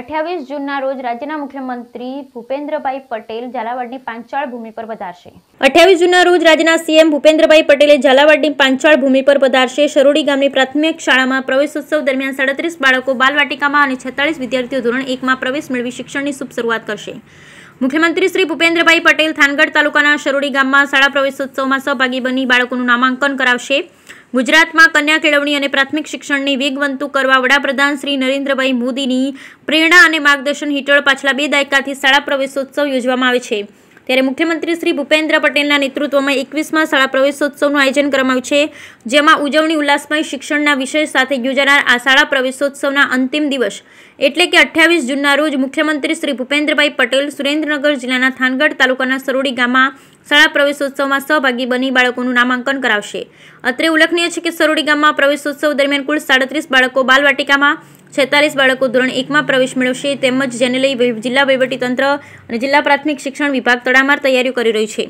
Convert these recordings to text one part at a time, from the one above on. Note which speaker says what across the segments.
Speaker 1: અઠ્યાવીસ જૂનના રોજ રાજ્યના મુખ્યમંત્રી ભૂપેન્દ્રભાઈ પટેલ ઝાલાવાડની પાંચાળ ભૂમિ પર પધારશે અઠ્યાવીસ જૂનના રોજ રાજ્યના સીએમ ભૂપેન્દ્રભાઈ પટેલે ઝાલાવાડની પાંચાળ ભૂમિ પર પધારશે શરોડી ગામની પ્રાથમિક શાળામાં પ્રવેશોત્સવ દરમિયાન સાડત્રીસ બાળકો બાલવાટિકામાં અને છેતાળીસ વિદ્યાર્થીઓ ધોરણ એકમાં પ્રવેશ મેળવી શિક્ષણની શુભ શરૂઆત કરશે મુખ્યમંત્રી શ્રી ભૂપેન્દ્રભાઈ પટેલ થાનગઢ તાલુકાના શરોડી ગામમાં શાળા પ્રવેશોત્સવમાં સહભાગી બની બાળકોનું નામાંકન કરાવશે ગુજરાતમાં કન્યા કેળવણી અને પ્રાથમિક શિક્ષણને વેગવંતુ કરવા વડાપ્રધાન શ્રી નરેન્દ્રભાઈ મોદીની પ્રેરણા અને માર્ગદર્શન હેઠળ પાછલા બે દાયકાથી શાળા પ્રવેશોત્સવ યોજવામાં આવે છે ત્યારે મુખ્યમંત્રી શ્રી ભૂપેન્દ્ર પટેલના નેતૃત્વમાં એકવીસમાં શાળા પ્રવેશોત્સવનું આયોજન કરવામાં આવ્યું છે જેમાં ઉજવણી ઉલ્લાસમય શિક્ષણના વિષય સાથે યોજાનાર આ શાળા પ્રવેશોત્સવના અંતિમ દિવસ એટલે કે અઠ્યાવીસ જૂનના રોજ મુખ્યમંત્રી શ્રી ભૂપેન્દ્રભાઈ પટેલ સુરેન્દ્રનગર જિલ્લાના થાનગઢ તાલુકાના સરોડી ગામમાં શાળા પ્રવેશોત્સવમાં સહભાગી બની બાળકોનું નામાંકન કરાવશે અત્રે ઉલ્લેખનીય છે કે સરોડી ગામમાં પ્રવેશોત્સવ દરમિયાન કુલ સાડત્રીસ બાળકો બાલવાટિકામાં છેતાલીસ બાળકો ધોરણ એકમાં પ્રવેશ મેળવશે તેમજ જેને લઈ જિલ્લા તંત્ર અને જિલ્લા પ્રાથમિક શિક્ષણ વિભાગ તડામાર તૈયારીઓ કરી રહ્યું છે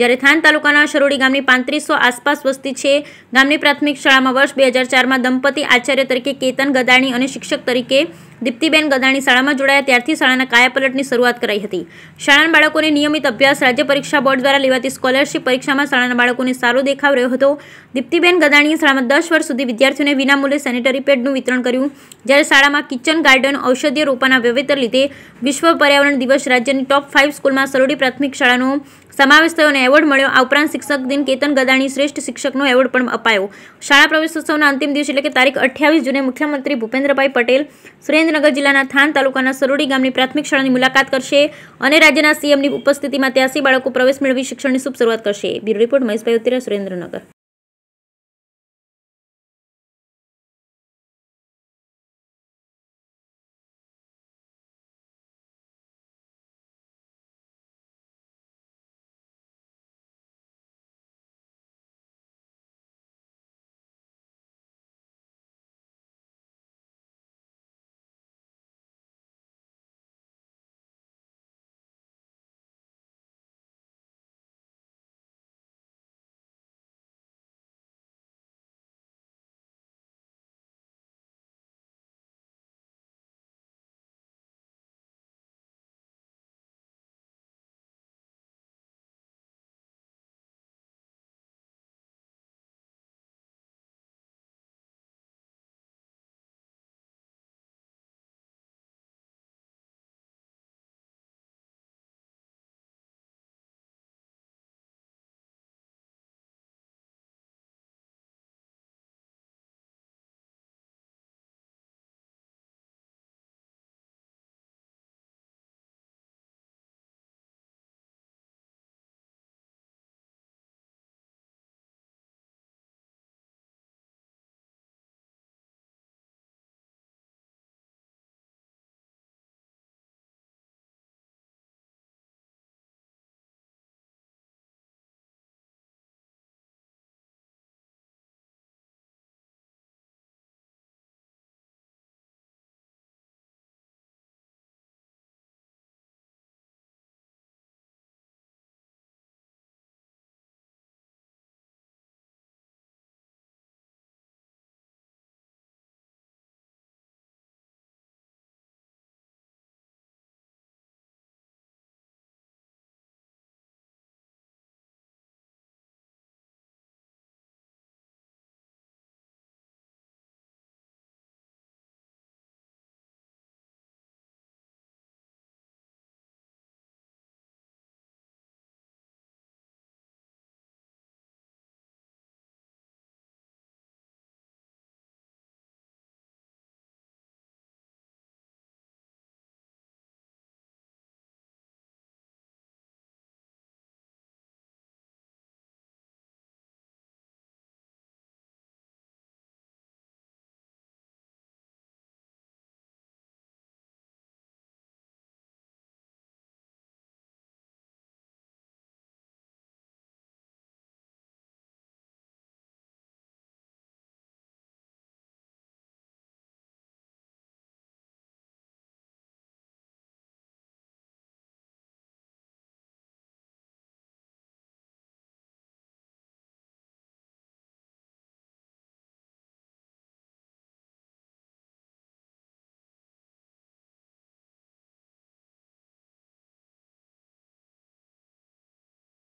Speaker 1: જ્યારે થાન તાલુકાના સરોડી ગામની પાંત્રીસો આસપાસ વસ્તી છે ગામની પ્રાથમિક શાળામાં વર્ષ બે હજાર ચારમાં દંપતી આચાર્ય તરીકે કેતન ગદાણી અને શિક્ષક તરીકે દીપ્તિબેન ગદાણી શાળામાં જોડાયા ત્યારથી શાળાના કાયાપલટની શરૂઆત કરાઈ હતી શાળાના બાળકોને નિયમિત અભ્યાસ રાજ્ય પરીક્ષા બોર્ડ દ્વારા લેવાતી સ્કોલરશિપ પરીક્ષામાં શાળાના બાળકોને સારો દેખાવ રહ્યો હતો દીપ્તિબેન ગદાણીએ શાળામાં દસ વર્ષ સુધી વિદ્યાર્થીઓને વિનામૂલ્યે સેનિટરી પેડનું વિતરણ કર્યું જ્યારે શાળામાં કિચન ગાર્ડન ઔષધીય રોપાના વૈવિધ્ય લીધે વિશ્વ પર્યાવરણ દિવસ રાજ્યની ટોપ ફાઇવ સ્કૂલમાં સરોડી પ્રાથમિક શાળાનો સમાવેશ થયો અને એવોર્ડ મળ્યો આ ઉપરાંત શિક્ષક દિન કેતન ગદાણી શ્રેષ્ઠ શિક્ષકનો એવોર્ડ પણ અપાયો શાળા પ્રવેશોત્સવના અંતિમ દિવસ એટલે કે તારીખ અઠ્યાવીસ જૂને મુખ્યમંત્રી ભૂપેન્દ્રભાઈ પટેલ સુરેન્દ્ર સુરેન્દ્રનગર જિલ્લાના થાન તાલુકાના સરોડી ગામની પ્રાથમિક શાળાની મુલાકાત કરશે અને રાજ્યના સીએમની ઉપસ્થિતિમાં ત્યાંસી બાળકો પ્રવેશ મેળવી શિક્ષણની શુભ શરૂઆત કરશે બ્યુરો રિપોર્ટ મહેશભાઈ ઉતેરા સુરેન્દ્રનગર